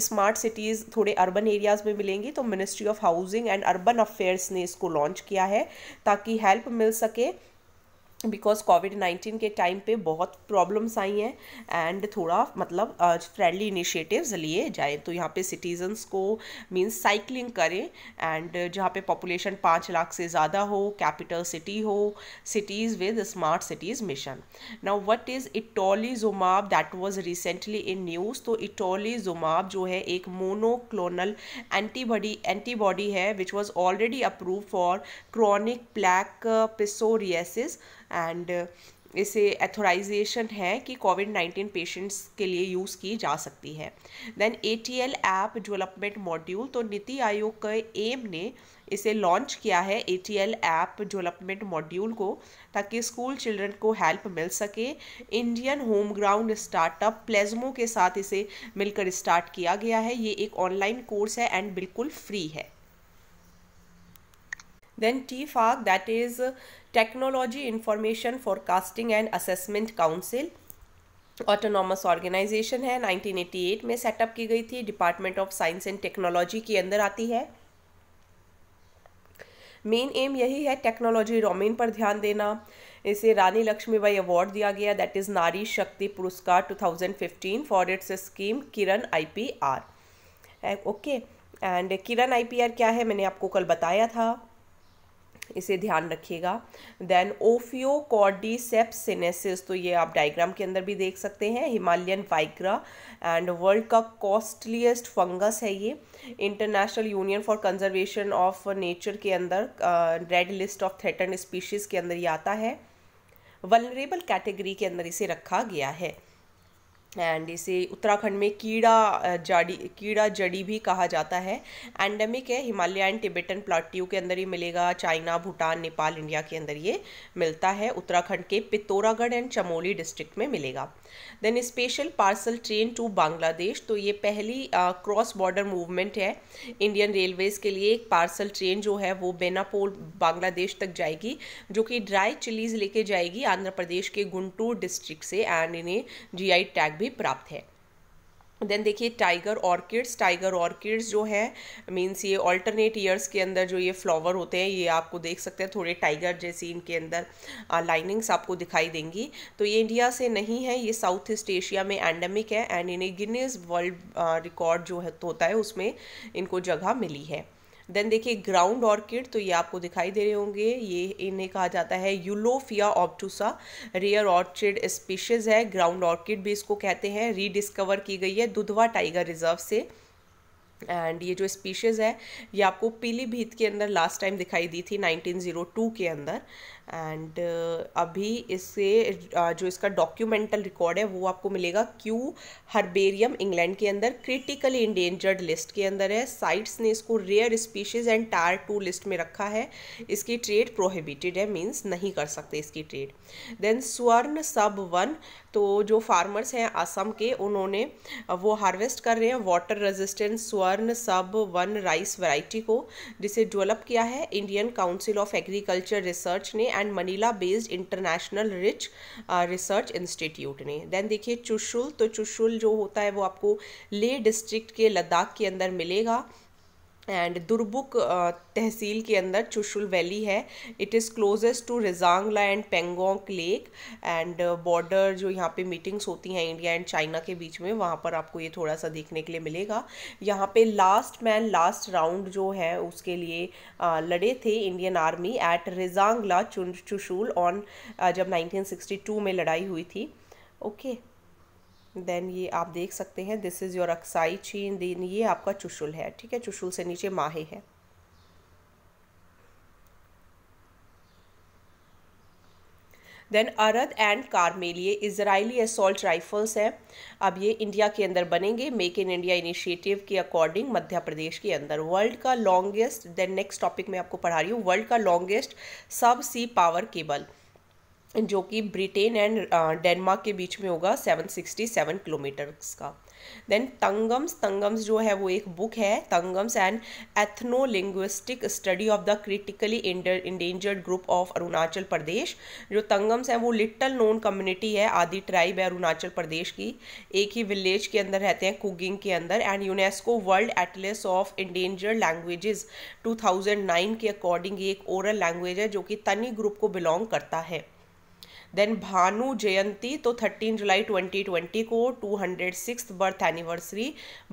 Speaker 1: स्मार्ट सिटीज़ थोड़े अर्बन एरियाज़ में मिलेंगी तो ministry of housing and urban affairs ने इसको लॉन्च किया है ताकि हेल्प मिल सके बिकॉज कोविड नाइन्टीन के टाइम पे बहुत प्रॉब्लम्स आई हैं एंड थोड़ा मतलब फ्रेंडली इनिशिएटिव्स लिए जाएँ तो यहाँ पे सिटीजन्स को मीन्स साइकिलिंग करें एंड जहाँ पे पॉपुलेशन पाँच लाख से ज़्यादा हो कैपिटल सिटी हो cities with smart cities mission now what is जुमाब that was recently in news तो जुमाब जो है एक मोनोक्लोनल एंटीबॉडी एंटीबॉडी है which was already approve for chronic plaque psoriasis and uh, इसे एथोराइजेशन है कि कोविड नाइन्टीन पेशेंट्स के लिए यूज़ की जा सकती है then A T L app development module तो नीति आयोग के एम ने इसे लॉन्च किया है A T L app development module को ताकि स्कूल चिल्ड्रन को हेल्प मिल सके Indian home ground startup Plezmo के साथ इसे मिलकर स्टार्ट किया गया है ये एक ऑनलाइन कोर्स है एंड बिल्कुल फ्री है then TIFAC that is technology information forecasting and assessment council autonomous organization है 1988 में सेटअप की गई थी department of science and technology के अंदर आती है मेन एम यही है टेक्नोलॉजी डोमेन पर ध्यान देना इसे रानी लक्ष्मीबाई अवार्ड दिया गया दैट इज़ नारी Shakti Puraskar 2015 for its scheme KIRAN IPR okay and KIRAN IPR क्या है मैंने आपको कल बताया था इसे ध्यान रखिएगा देन ओफियो सिनेसिस तो ये आप डायग्राम के अंदर भी देख सकते हैं हिमालयन वाइग्रा एंड वर्ल्ड का कॉस्टलीस्ट फंगस है ये international union for conservation of nature के अंदर red list of threaten species के अंदर ये आता है वलरेबल कैटेगरी के अंदर इसे रखा गया है एंड इसे उत्तराखंड में कीड़ा जाड़ी कीड़ा जड़ी भी कहा जाता है एंडेमिक है हिमालयन टिबेटन प्लाट्यू के अंदर ये मिलेगा चाइना भूटान नेपाल इंडिया के अंदर ये मिलता है उत्तराखंड के पितौरागढ़ एंड चमोली डिस्ट्रिक्ट में मिलेगा then special parcel train to Bangladesh तो ये पहली क्रॉस बॉर्डर मूवमेंट है इंडियन रेलवेज़ के लिए एक पार्सल ट्रेन जो है वो बेनापोल बांग्लादेश तक जाएगी जो कि ड्राई चिलीज़ लेके जाएगी आंध्र प्रदेश के गुंटूर डिस्ट्रिक्ट से एंड इन्हें जी टैग भी भी प्राप्त है देन देखिए टाइगर ऑर्किड्स टाइगर ऑर्किड्स जो है मीन्स ये ऑल्टरनेट ईयर्स के अंदर जो ये फ्लावर होते हैं ये आपको देख सकते हैं थोड़े टाइगर जैसी इनके अंदर लाइनिंग्स आपको दिखाई देंगी तो ये इंडिया से नहीं है ये साउथ ईस्ट एशिया में एंडेमिक है एंड इन्हें गिनीज वर्ल्ड रिकॉर्ड जो है होता है उसमें इनको जगह मिली है देन देखिए ग्राउंड ऑर्किड तो ये आपको दिखाई दे रहे होंगे ये इन्हें कहा जाता है Eulophia obtusa rare orchid species है ग्राउंड ऑर्किड भी इसको कहते हैं रीडिस्कवर की गई है दुधवा टाइगर रिजर्व से एंड ये जो स्पीशीज़ है ये आपको पीलीभीत के अंदर लास्ट टाइम दिखाई दी थी 1902 के अंदर एंड uh, अभी इससे जो इसका डॉक्यूमेंटल रिकॉर्ड है वो आपको मिलेगा क्यू हर्बेरियम इंग्लैंड के अंदर क्रिटिकली इंडेंजर्ड लिस्ट के अंदर है साइट्स ने इसको rare species and tier two list में रखा है इसकी ट्रेड प्रोहिबिटेड है मीन्स नहीं कर सकते इसकी ट्रेड देन स्वर्ण सब वन तो जो फार्मर्स हैं असम के उन्होंने वो हार्वेस्ट कर रहे हैं वाटर रेजिस्टेंट स्वर्ण सब वन राइस वराइटी को जिसे डेवलप किया है Indian council of agriculture research ने and Manila based international rice research institute ने देन देखिए चुशुल तो चुशुल जो होता है वो आपको ले डिस्ट्रिक्ट के लद्दाख के अंदर मिलेगा एंड दुर्बुक तहसील के अंदर चुशुल वैली है it is closest to Rezangla and Pangong lake and border जो यहाँ पे मीटिंग्स होती हैं इंडिया एंड चाइना के बीच में वहाँ पर आपको ये थोड़ा सा देखने के लिए मिलेगा यहाँ पे लास्ट मैन लास्ट राउंड जो है उसके लिए लड़े थे Indian army at Rezangla Chushul on जब नाइनटीन में लड़ाई हुई थी ओके okay. देन ये आप देख सकते हैं this is your Aksai Chin then ये आपका चुशुल है ठीक है चुशुल से नीचे माहे है then Arad and Carmel Israeli assault rifles हैं अब ये इंडिया के अंदर बनेंगे मेक इन इंडिया इनिशिएटिव के अकॉर्डिंग मध्य प्रदेश के अंदर वर्ल्ड का लॉन्गेस्ट देन नेक्स्ट टॉपिक मैं आपको पढ़ा रही हूँ वर्ल्ड का लॉन्गेस्ट सब सी पावर केबल जो कि ब्रिटेन एंड डेनमार्क के बीच में होगा 767 किलोमीटर्स का देन तंगम्स तंगम्स जो है वो एक बुक है Tangams and ethnolinguistic study of the critically endangered group of Arunachal Pradesh जो तंगम्स हैं वो लिटल नोन कम्युनिटी है आदि ट्राइब है अरुणाचल प्रदेश की एक ही विलेज के अंदर रहते हैं कुगिंग के अंदर and UNESCO world atlas of endangered languages 2009 के अकॉर्डिंग एक ओरल लैंग्वेज है जो कि तनी ग्रुप को बिलोंग करता है देन भानु जयंती तो 13 जुलाई 2020 को two hundred six birth anniversary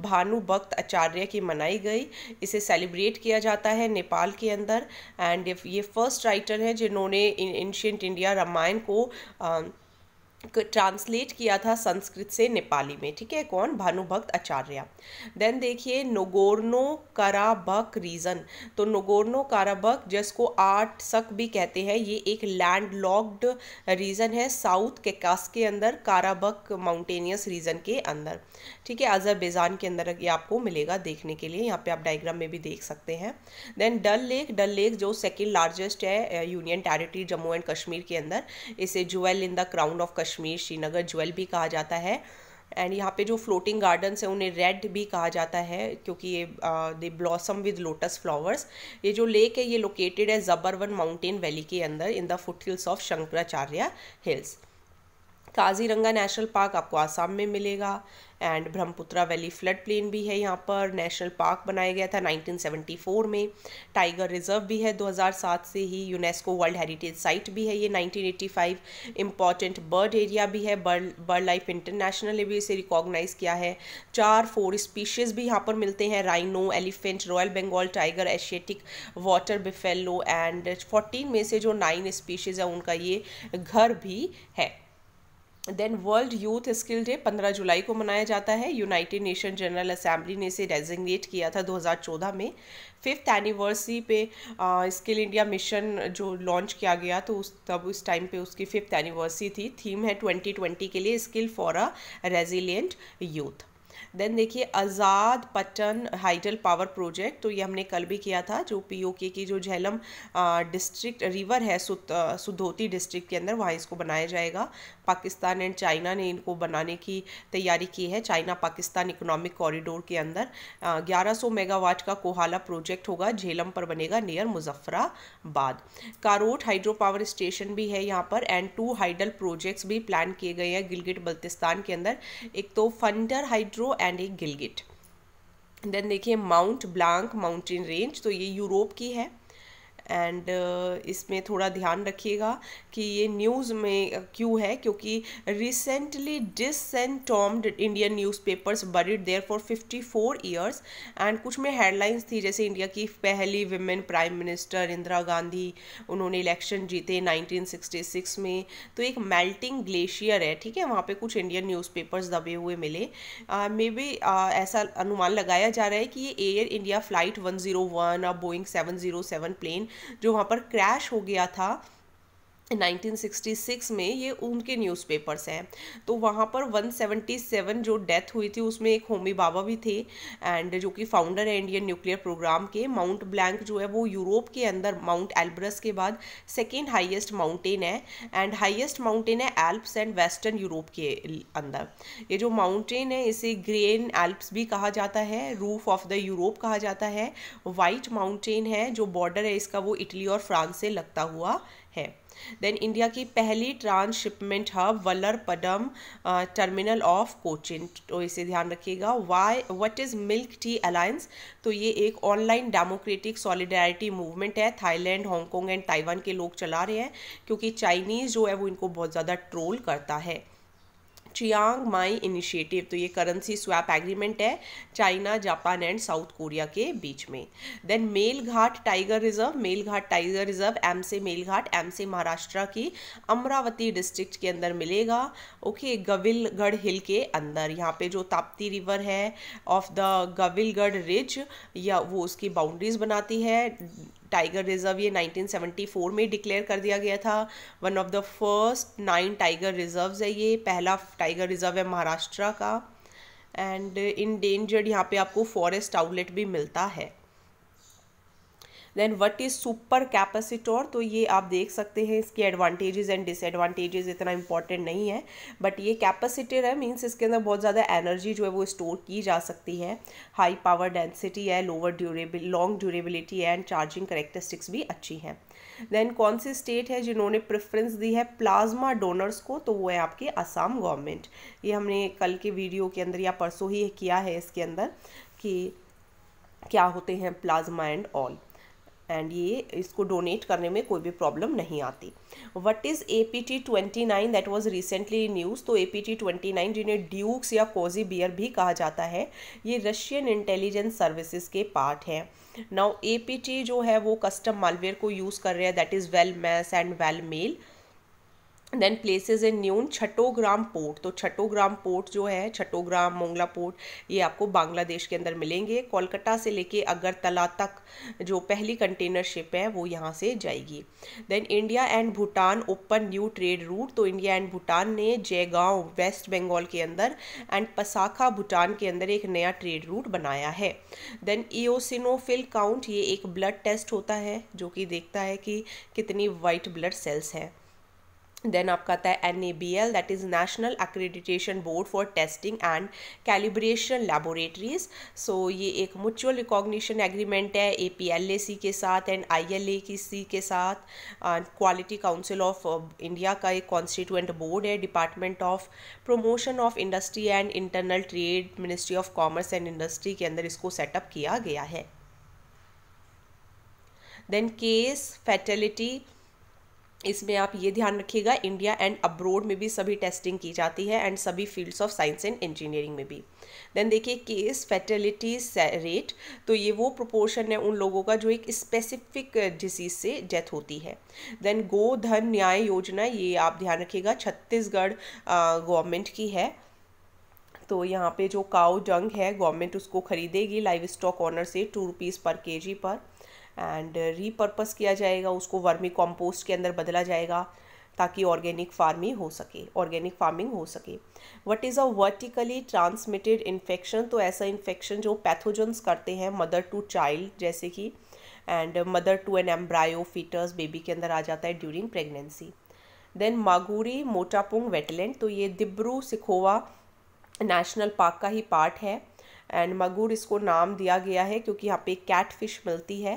Speaker 1: Bhanu Bhakta Acharya की मनाई गई इसे सेलिब्रेट किया जाता है नेपाल के अंदर एंड ये फर्स्ट राइटर हैं जिन्होंने एंशियंट इंडिया रामायण को uh, ट्रांसलेट किया था संस्कृत से नेपाली में ठीक है कौन भानुभक्त आचार्य देन देखिए नोगोर्नो काराबक रीजन तो नोगोर्नो काराबक जिसको आर्ट सक भी कहते हैं ये एक लैंड लॉक्ड रीजन है साउथ केकास के अंदर काराबक माउंटेनियस रीजन के अंदर ठीक है अजरबैजान के अंदर ये आपको मिलेगा देखने के लिए यहाँ पे आप डायग्राम में भी देख सकते हैं then Dal lake Dal lake जो सेकेंड लार्जेस्ट है union territory Jammu and Kashmir के अंदर इसे jewel in the crown of Kashmir Srinagar jewel भी कहा जाता है एंड यहाँ पे जो फ्लोटिंग गार्डन्स हैं उन्हें रेड भी कहा जाता है क्योंकि ये they blossom with lotus flowers ये जो लेक है ये लोकेटेड है जबरवन माउंटेन वैली के अंदर in the foothills of Shankaracharya hills Kaziranga national park आपको आसाम में मिलेगा and Brahmaputra valley flood plain भी है यहाँ पर नेशनल पार्क बनाया गया था 1974 में टाइगर रिजर्व भी है 2007 से ही यूनेस्को वर्ल्ड हेरिटेज साइट भी है ये 1985 इम्पॉर्टेंट बर्ड एरिया भी है बर्ड बर्ड लाइफ इंटरनेशनल ने भी इसे रिकॉग्नाइज़ किया है चार फोर स्पीशीज़ भी यहाँ पर मिलते हैं rhino elephant royal Bengal tiger Asiatic water buffalo and fourteen में से जो नाइन स्पीशीज़ है उनका ये घर भी है then world youth skill day 15 जुलाई को मनाया जाता है यूनाइटेड नेशन जनरल असेंबली ने इसे डेजिग्नेट किया था 2014 में फिफ्थ एनिवर्सरी पे स्किल इंडिया मिशन जो लॉन्च किया गया तो उस तब उस टाइम पे उसकी फिफ्थ एनिवर्सरी थी थीम है 2020 के लिए skill for a resilient youth then देखिए Azad Pattan hydel power project तो ये हमने कल भी किया था जो पीओके की जो झेलम डिस्ट्रिक्ट रिवर है सुधोती डिस्ट्रिक्ट के अंदर वहाँ इसको बनाया जाएगा पाकिस्तान एंड चाइना ने इनको बनाने की तैयारी की है चाइना पाकिस्तान इकोनॉमिक कॉरिडोर के अंदर ग्यारह मेगावाट का कोहाला प्रोजेक्ट होगा झेलम पर बनेगा near Muzaffarabad Karot hydro power station भी है यहाँ पर एंड टू हाइडल प्रोजेक्ट्स भी प्लान किए गए हैं गिलगिट बल्तिस्तान के अंदर एक तो फंडर हाइड्रो एंड एक गिलगिट देन देखिए माउंट ब्लांक माउंटेन रेंज तो ये यूरोप की है एंड uh, इसमें थोड़ा ध्यान रखिएगा कि ये न्यूज़ में uh, क्यों है क्योंकि recently disentombed Indian newspapers buried there for fifty four years and कुछ में हेडलाइंस थी जैसे इंडिया की पहली women prime minister Indira Gandhi उन्होंने इलेक्शन जीते 1966 में तो एक मेल्टिंग ग्लेशियर है ठीक है वहाँ पे कुछ इंडियन न्यूज़पेपर्स दबे हुए मिले मे uh, बी uh, ऐसा अनुमान लगाया जा रहा है कि ये एयर इंडिया फ्लाइट 101 और बोइंग 707 प्लेन जो वहाँ पर क्रैश हो गया था 1966 में ये उनके न्यूज़पेपर्स हैं तो वहाँ पर 177 जो डेथ हुई थी उसमें एक होमी बाबा भी थे एंड जो कि फाउंडर है इंडियन न्यूक्लियर प्रोग्राम के माउंट ब्लैंक जो है वो यूरोप के अंदर माउंट एल्ब्रस के बाद सेकेंड हाईएस्ट माउंटेन है एंड हाईएस्ट माउंटेन है एल्प्स एंड वेस्टर्न यूरोप के अंदर ये जो माउंटेन है इसे ग्रेन एल्प्स भी कहा जाता है रूफ ऑफ द यूरोप कहा जाता है वाइट माउंटेन है जो बॉर्डर है इसका वो इटली और फ्रांस से लगता हुआ है देन इंडिया की पहली ट्रांसशिपमेंट हब वलर पडम टर्मिनल ऑफ कोचिन तो इसे ध्यान रखिएगा why what is milk tea alliance तो ये एक ऑनलाइन डेमोक्रेटिक सॉलिडारिटी मूवमेंट है थाईलैंड हांगकॉन्ग एंड ताइवान के लोग चला रहे हैं क्योंकि चाइनीज़ जो है वो इनको बहुत ज़्यादा ट्रोल करता है चियांग माई इनिशिएटिव तो ये करेंसी स्वैप एग्रीमेंट है China Japan and south Korea के बीच में then Melghat tiger reserve Melghat tiger reserve M से मेल घाट एम से महाराष्ट्र की अमरावती डिस्ट्रिक्ट के अंदर मिलेगा ओके गविलगढ़ हिल के अंदर यहाँ पे जो ताप्ती रिवर है ऑफ द गविलगढ़ रिज या वो उसकी बाउंड्रीज बनाती है टाइगर रिजर्व ये 1974 में डिक्लेयर कर दिया गया था one of the first nine tiger reserve है ये पहला टाइगर रिजर्व है महाराष्ट्र का एंड इन डेंजर्ड यहाँ पे आपको फॉरेस्ट आउटलेट भी मिलता है then what is super capacitor तो ये आप देख सकते हैं इसके एडवांटेजेस एंड डिसएडवांटेजेस इतना इंपॉर्टेंट नहीं है बट ये कैपेसिटर है मीन्स इसके अंदर बहुत ज़्यादा एनर्जी जो है वो स्टोर की जा सकती है हाई पावर डेंसिटी है लोअर ड्यूरेबिल लॉन्ग ड्यूरेबिलिटी है एंड चार्जिंग करेक्टरिस्टिक्स भी अच्छी हैं देन कौन सी स्टेट है जिन्होंने प्रेफरेंस दी है प्लाज्मा डोनर्स को तो वो है आपके आसाम गवर्नमेंट ये हमने कल के वीडियो के अंदर या परसों ही किया है इसके अंदर कि क्या होते हैं प्लाज्मा एंड ऑल एंड ये इसको डोनेट करने में कोई भी प्रॉब्लम नहीं आती what is A P T twenty nine that was recently news तो A P T twenty nine जिन्हें ड्यूक्स या कोजी बियर भी कहा जाता है ये रशियन इंटेलिजेंस सर्विसेज के पार्ट हैं नाउ ए पी टी जो है वो कस्टम मालवेयर को यूज़ कर रहे हैं that is WellMess and WellMail then places in न्यून छटोग्राम पोर्ट तो छटोग्राम पोर्ट जो है छटोग्राम मोंगला पोर्ट ये आपको बांग्लादेश के अंदर मिलेंगे कोलकाता से लेके अगरतला तक जो पहली कंटेनर शिप है वो यहाँ से जाएगी then India and Bhutan open new trade route तो इंडिया एंड भूटान ने जयगांव वेस्ट बंगाल के अंदर एंड पसाखा भूटान के अंदर एक नया ट्रेड रूट बनाया है देन ईओसिनोफिल काउंट ये एक ब्लड टेस्ट होता है जो कि देखता है कि कितनी वाइट ब्लड सेल्स हैं देन आपका आता है N A B L that is national accreditation board for testing and calibration laboratories so ये एक म्यूचुअल रिकॉग्निशन एग्रीमेंट है ए पी एल ए सी के साथ एंड आई एल ए की सी के साथ क्वालिटी काउंसिल ऑफ इंडिया का एक कॉन्स्टिट्यूंट बोर्ड है department of promotion of industry and internal trade ministry of commerce and industry के अंदर इसको सेटअप किया गया है देन केस फैटलिटी इसमें आप ये ध्यान रखिएगा इंडिया एंड अब्रोड में भी सभी टेस्टिंग की जाती है एंड सभी fields of science and engineering में भी देन देखिए केस फैटलिटी रेट तो ये वो प्रोपोर्शन है उन लोगों का जो एक स्पेसिफिक डिसीज uh, से डेथ होती है देन गो धन न्याय योजना ये आप ध्यान रखिएगा छत्तीसगढ़ गवर्नमेंट uh, की है तो यहाँ पे जो काउ डंग है गवर्नमेंट उसको खरीदेगी लाइव स्टॉक ऑनर से टू रुपीज़ पर के पर एंड रीपर्पज़ uh, किया जाएगा उसको वर्मी कॉम्पोस्ट के अंदर बदला जाएगा ताकि ऑर्गेनिक फार्मिंग हो सके ऑर्गेनिक फार्मिंग हो सके what is a vertically transmitted infection तो ऐसा इन्फेक्शन जो पैथोजन्स करते हैं मदर टू चाइल्ड जैसे कि and mother to an embryo fetus baby के अंदर आ जाता है during pregnancy then Maguri Motapung wetland तो ये दिब्रू सिखोवा नेशनल पार्क का ही पार्ट है एंड मगुर इसको नाम दिया गया है क्योंकि यहाँ पे कैट फिश मिलती है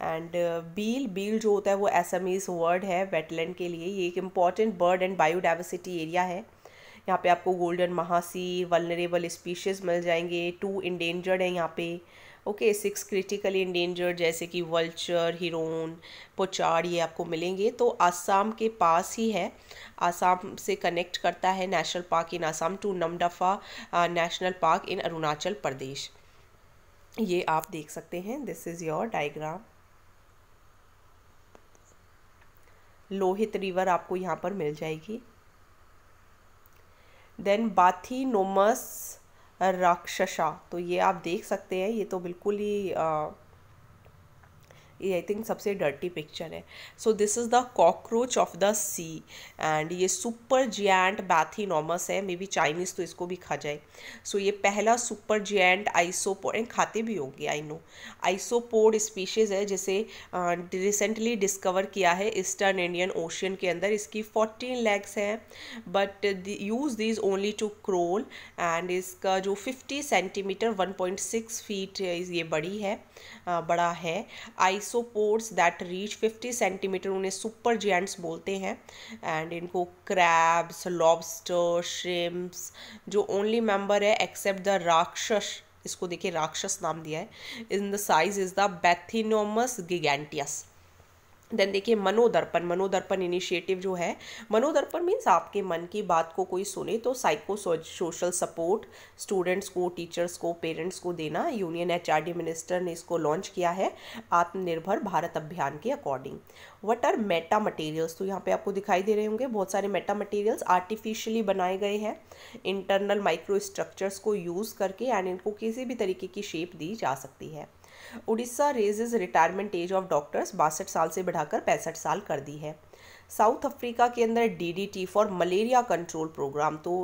Speaker 1: एंड बील बील जो होता है वो एसमीज वर्ड है वेटलैंड के लिए ये एक important bird and biodiversity area है यहाँ पे आपको गोल्डन महासी वलनरेबल स्पीशीज़ मिल जाएंगे टू इंडेंजर्ड हैं यहाँ पे ओके सिक्स क्रिटिकली इंडेंजर जैसे कि वल्चर हिरोन पोचाड़ ये आपको मिलेंगे तो आसाम के पास ही है आसाम से कनेक्ट करता है national park in Assam to Namdapha national park in Arunachal Pradesh ये आप देख सकते हैं this is your diagram Lohit river आपको यहाँ पर मिल जाएगी देन बाथी नोमस राक्षसा तो ये आप देख सकते हैं ये तो बिल्कुल ही ये आई थिंक सबसे डर्टी पिक्चर है so this is the cockroach of the sea and ये सुपर जियांट बैथिनॉमस है मे बी चाइनीज़ तो इसको भी खा जाए सो so, ये पहला सुपर जियांट आइसोपोड एंड खाते भी होंगे आई नो आइसोपोड स्पीशीज़ है जिसे रिसेंटली uh, डिस्कवर किया है ईस्टर्न इंडियन ओशियन के अंदर इसकी फोर्टीन लेग्स हैं but use these only to crawl and इसका जो fifty centimetre one point six feet ये बड़ी है uh, बड़ा है ice isopods that reach 50 centimetre उन्हें सुपर जेंट्स बोलते हैं एंड इनको क्रैब्स लॉबस्टर श्रिम्स जो ओनली मेंबर है एक्सेप्ट द राक्षस इसको देखिए राक्षस नाम दिया है in the size is the Bathynomus giganteus then देखिए मनोदर्पण मनोदर्पण इनिशिएटिव जो है मनोदर्पण मीन्स आपके मन की बात को कोई सुने तो साइको सोशल सपोर्ट स्टूडेंट्स को टीचर्स को पेरेंट्स को देना यूनियन डी मिनिस्टर ने इसको लॉन्च किया है आत्मनिर्भर भारत अभियान के according what are meta materials तो यहाँ पे आपको दिखाई दे रहे होंगे बहुत सारे मेटा मटेरियल्स आर्टिफिशियली बनाए गए हैं इंटरनल माइक्रो स्ट्रक्चर्स को यूज़ करके एंड इनको किसी भी तरीके की शेप दी जा सकती है Odisha raises retirement age of doctors बासठ साल से बढ़ाकर पैंसठ साल कर दी है साउथ अफ्रीका के अंदर DDT for malaria control programme तो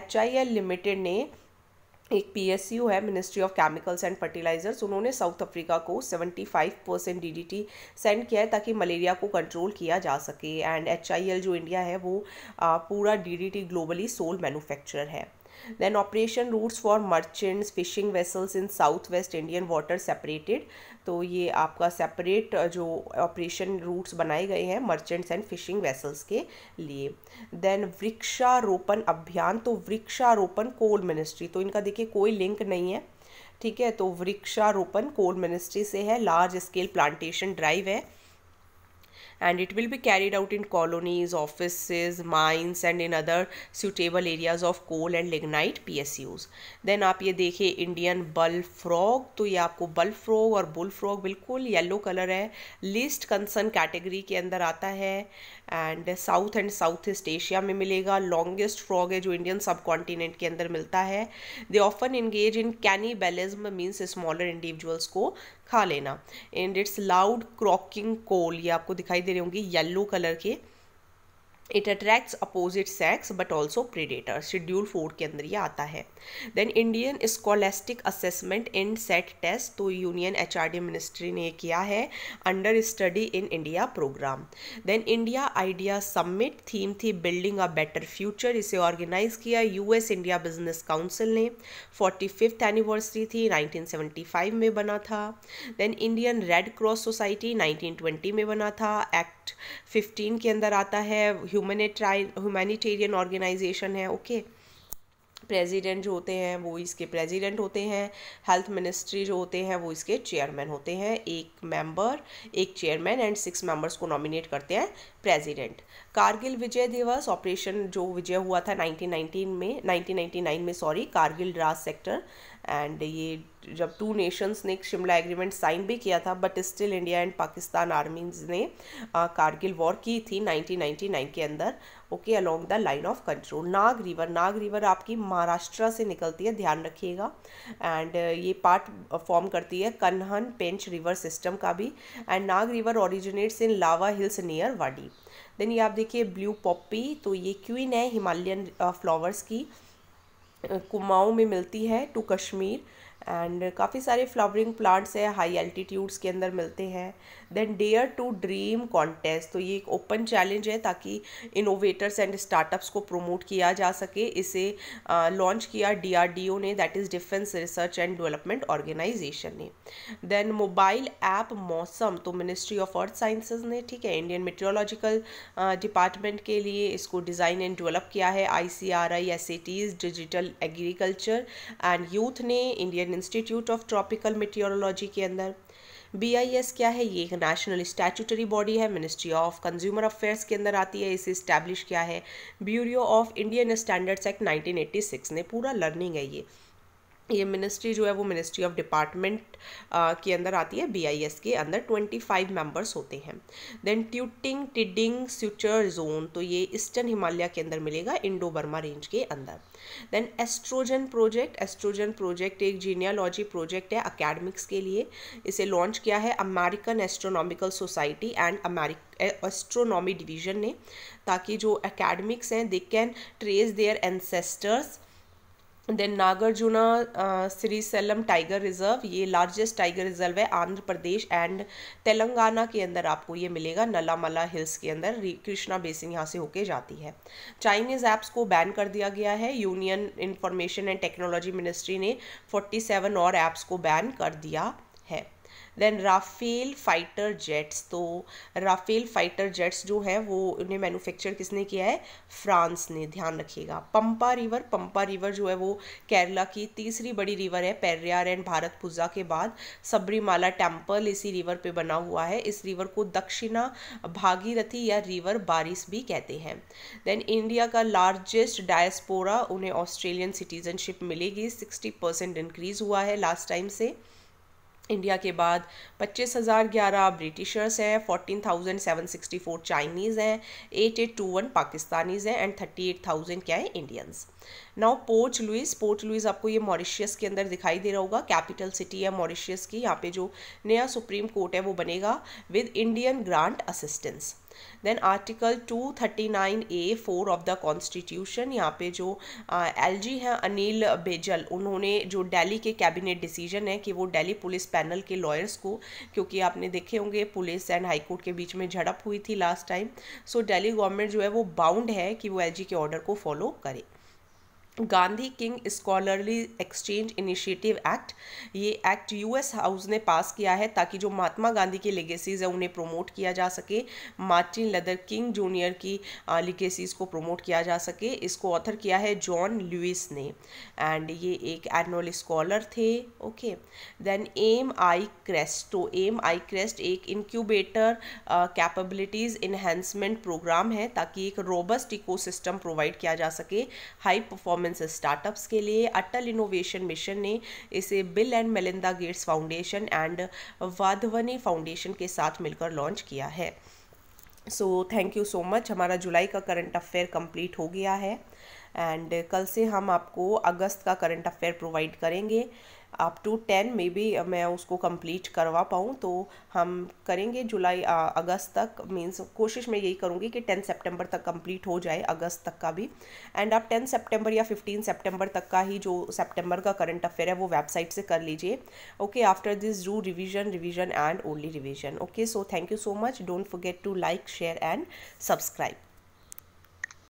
Speaker 1: एच लिमिटेड ने एक पी है ministry of chemicals and fertilizers उन्होंने साउथ अफ्रीका को 75 परसेंट डी सेंड किया है ताकि मलेरिया को कंट्रोल किया जा सके एंड एच जो इंडिया है वो आ, पूरा डी ग्लोबली सोल मैन्युफैक्चरर है Then operation routes for merchants, fishing vessels in southwest Indian water separated. तो ये आपका सेपरेट जो ऑपरेशन रूट्स बनाए गए हैं मर्चेंट्स एंड फिशिंग वेसल्स के लिए देन वृक्षारोपण अभियान तो वृक्षारोपण कोल मिनिस्ट्री तो इनका देखिए कोई लिंक नहीं है ठीक है तो वृक्षारोपण कोल मिनिस्ट्री से है लार्ज स्केल प्लांटेशन ड्राइव है and it will be carried out in colonies, offices, mines and in other suitable areas of coal and lignite PSUs. Then आप ये देखिए इंडियन बल to ye aapko आपको बल फ्रॉग और bull frog बिल्कुल yellow colour है least concern category के अंदर आता है and south and south east Asia में मिलेगा लॉन्गेस्ट फ्रॉग है जो इंडियन सब कॉन्टिनेंट के अंदर मिलता है they often engage in cannibalism means smaller individuals को खा लेना and its loud croaking call ये आपको दिखाई दे रहे होंगे येल्लो कलर के it attracts opposite sex but also predator schedule four के अंदर ये आता है then Indian scholastic assessment in SAT test तो union H R D ministry ने किया है under study in India programme then India idea submit theme थी बिल्डिंग अ बेटर फ्यूचर इसे ऑर्गेनाइज किया U S India business council ने forty fifth anniversary थी nineteen seventy five में बना था then Indian red cross society nineteen twenty में बना था एक्ट फिफ्टीन के अंदर आता है ह्यूमनिट्राइन ह्यूमैनिटेरियन ऑर्गेनाइजेशन है ओके प्रेसिडेंट जो होते हैं वो इसके प्रेसिडेंट होते हैं हेल्थ मिनिस्ट्री जो होते हैं वो इसके चेयरमैन होते हैं एक मेंबर एक चेयरमैन एंड सिक्स मेंबर्स को नॉमिनेट करते हैं प्रेसिडेंट कारगिल विजय दिवस ऑपरेशन जो विजय हुआ था 1919 में 1999 में सॉरी कारगिल राज सेक्टर एंड ये जब टू नेशंस ने शिमला एग्रीमेंट साइन भी किया था but still India and Pakistan armies ने आ, कारगिल वॉर की थी 1999 के अंदर okay along the line of control Nag river Nag river आपकी महाराष्ट्र से निकलती है ध्यान रखिएगा एंड ये पार्ट फॉर्म करती है कन्हन पेंच रिवर सिस्टम का भी and Nag river originates in Lava hills near Wadi then ये आप देखिए ब्लू पॉपी तो ये क्वीन है हिमालयन फ्लावर्स की कुमाऊँ में मिलती है टू कश्मीर एंड काफ़ी सारे फ्लावरिंग प्लांट्स है हाई एल्टीट्यूड्स के अंदर मिलते हैं then dare to dream contest तो ये एक ओपन चैलेंज है ताकि इनोवेटर्स एंड स्टार्टअप्स को प्रोमोट किया जा सके इसे लॉन्च किया ओ ने that is defence research and development organisation ने देन मोबाइल ऐप मौसम तो मिनिस्ट्री ऑफ अर्थ साइंसेज ने ठीक है इंडियन मेट्रोलॉजिकल डिपार्टमेंट के लिए इसको डिज़ाइन एंड डेवलप किया है I C R I S A T's digital agriculture and youth ने Indian institute of tropical meteorology के अंदर बीआईएस क्या है ये एक नेशनल स्टैचूटरी बॉडी है मिनिस्ट्री ऑफ कंज्यूमर अफेयर्स के अंदर आती है इसे इस्टेब्लिश किया है bureau of Indian standards act 1986 ने पूरा लर्निंग है ये ये मिनिस्ट्री जो है वो मिनिस्ट्री ऑफ डिपार्टमेंट के अंदर आती है बीआईएस के अंदर ट्वेंटी फाइव मेम्बर्स होते हैं then Tuting Tidding suture zone तो ये ईस्टर्न हिमालय के अंदर मिलेगा इंडो बर्मा रेंज के अंदर then astrogen project astrogen project एक जीनियालॉजी प्रोजेक्ट है अकेडमिक्स के लिए इसे लॉन्च किया है American astronomical society and American astronomy division ने ताकि जो एकेडमिक्स हैं they can trace their ancestors then Nagarjuna Srisailam tiger reserve ये लार्जेस्ट टाइगर रिजर्व है आंध्र प्रदेश एंड तेलंगाना के अंदर आपको ये मिलेगा नलामला हिल्स के अंदर कृष्णा बेसिन यहाँ से होके जाती है चाइनीज़ ऐप्स को बैन कर दिया गया है union information and technology ministry ने 47 और ऐप्स को बैन कर दिया देन राफेल फाइटर जेट्स तो राफेल फाइटर जेट्स जो है वो उन्हें मैन्युफैक्चर किसने किया है फ्रांस ने ध्यान रखिएगा पंपा रिवर पंपा रिवर जो है वो केरला की तीसरी बड़ी रिवर है पेरियार एंड भारत पूजा के बाद सबरीमाला टेम्पल इसी रिवर पर बना हुआ है इस रिवर को दक्षिणा भागीरथी या रिवर बारिश भी कहते हैं देन इंडिया का लार्जेस्ट डायस्पोरा उन्हें ऑस्ट्रेलियन सिटीजनशिप मिलेगी सिक्सटी परसेंट इंक्रीज़ हुआ है लास्ट टाइम से इंडिया के बाद पच्चीस हज़ार ग्यारह ब्रिटिशर्स हैं fourteen thousand seven sixty four Chinese हैं eight eight two one Pakistanis हैं एंड थर्टी एट थाउजेंड क्या है Indians now Port Louis Port Louis आपको ये मॉरिशियस के अंदर दिखाई दे रहा होगा कैपिटल सिटी है मॉरिशियस की यहाँ पे जो नया सुप्रीम कोर्ट है वो बनेगा with Indian grant assistance then article 239 A four of the constitution यहाँ पे जो एलजी हैं अनिल बेजल उन्होंने जो दिल्ली के कैबिनेट डिसीजन है कि वो दिल्ली पुलिस पैनल के लॉयर्स को क्योंकि आपने देखे होंगे पुलिस एंड हाईकोर्ट के बीच में झड़प हुई थी last time so Delhi government जो है वो बाउंड है कि वो एल के ऑर्डर को फॉलो करे Gandhi King scholarly exchange initiative act ये एक्ट यूएस हाउस ने पास किया है ताकि जो महात्मा गांधी की लेगेसीज है उन्हें प्रमोट किया जा सके मार्टिन लदर किंग जूनियर की लेगेसीज को प्रमोट किया जा सके इसको ऑथर किया है जॉन लुइस ने एंड ये एक एनुअल स्कॉलर थे okay then M I CREST तो एम आई क्रेस्ट एक इनक्यूबेटर कैपेबिलिटीज़ इन्हेंसमेंट प्रोग्राम है ताकि एक रोबस्ट इकोसिस्टम प्रोवाइड किया जा सके हाई परफॉर्मेंस परफॉर्मेंस स्टार्टअप्स के लिए अटल इनोवेशन मिशन ने इसे Bill and Melinda Gates foundation and Wadhwani foundation के साथ मिलकर लॉन्च किया है so thank you so much हमारा जुलाई का करंट अफेयर कंप्लीट हो गया है एंड कल से हम आपको अगस्त का करंट अफेयर प्रोवाइड करेंगे up to ten maybe मैं उसको कंप्लीट करवा पाऊँ तो हम करेंगे जुलाई अगस्त तक मीन्स कोशिश मैं यही करूँगी कि टेन सितंबर तक कंप्लीट हो जाए अगस्त तक का भी एंड आप टेन सितंबर या फिफ्टीन सितंबर तक का ही जो सितंबर का करंट अफेयर है वो वेबसाइट से कर लीजिए okay after this do revision revision and only revision okay so thank you so much don't forget to like share and subscribe